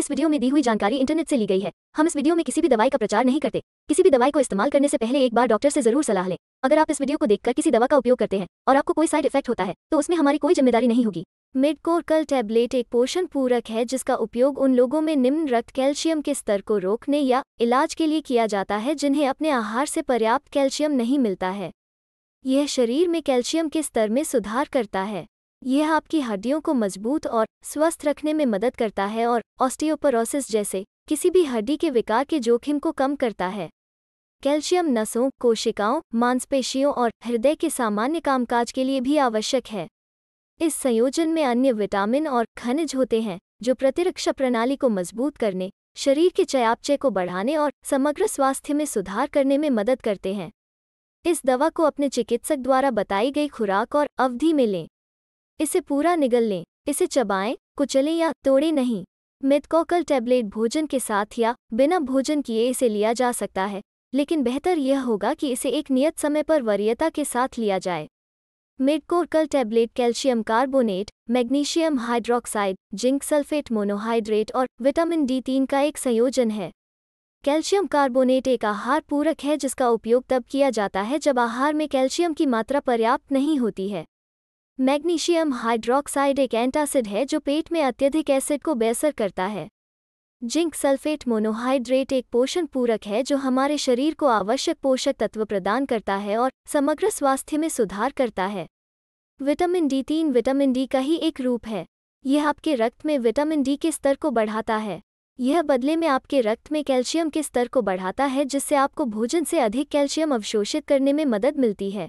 इस वीडियो में दी हुई जानकारी इंटरनेट से ली गई है हम इस वीडियो में किसी भी दवाई का प्रचार नहीं करते किसी भी दवाई को इस्तेमाल करने से पहले एक बार डॉक्टर से जरूर सलाह लें अगर आप इस वीडियो को देखकर किसी दवा का उपयोग करते हैं और आपको कोई साइड इफेक्ट होता है तो उसमें हमारी कोई जिम्मेदारी नहीं होगी मिडकोरकल टैबलेट एक पोषण पूरक है जिसका उपयोग उन लोगों में निम्न रक्त कैल्शियम के स्तर को रोकने या इलाज के लिए किया जाता है जिन्हें अपने आहार से पर्याप्त कैल्शियम नहीं मिलता है यह शरीर में कैल्शियम के स्तर में सुधार करता है यह आपकी हड्डियों को मजबूत और स्वस्थ रखने में मदद करता है और ऑस्टियोपरोसिस जैसे किसी भी हड्डी के विकार के जोखिम को कम करता है कैल्शियम नसों कोशिकाओं मांसपेशियों और हृदय के सामान्य कामकाज के लिए भी आवश्यक है इस संयोजन में अन्य विटामिन और खनिज होते हैं जो प्रतिरक्षा प्रणाली को मजबूत करने शरीर के चयापचय को बढ़ाने और समग्र स्वास्थ्य में सुधार करने में मदद करते हैं इस दवा को अपने चिकित्सक द्वारा बताई गई खुराक और अवधि में लें इसे पूरा निगल लें इसे चबाएं कुचलें या तोड़े नहीं मिथकोकल टैबलेट भोजन के साथ या बिना भोजन किए इसे लिया जा सकता है लेकिन बेहतर यह होगा कि इसे एक नियत समय पर वरीयता के साथ लिया जाए मिडकोरकल tablet calcium carbonate magnesium hydroxide zinc sulphate monohydrate और विटामिन डी तीन का एक संयोजन है कैल्शियम कार्बोनेट एक आहार पूरक है जिसका उपयोग तब किया जाता है जब आहार में कैल्शियम की मात्रा पर्याप्त नहीं होती है मैग्नीशियम हाइड्रोक्साइड एक एंटासिड है जो पेट में अत्यधिक एसिड को बेसर करता है जिंक सल्फेट मोनोहाइड्रेट एक पोषण पूरक है जो हमारे शरीर को आवश्यक पोषक तत्व प्रदान करता है और समग्र स्वास्थ्य में सुधार करता है विटामिन डी तीन विटामिन डी का ही एक रूप है यह आपके रक्त में विटामिन डी के स्तर को बढ़ाता है यह बदले में आपके रक्त में कैल्शियम के स्तर को बढ़ाता है जिससे आपको भोजन से अधिक कैल्शियम अवशोषित करने में मदद मिलती है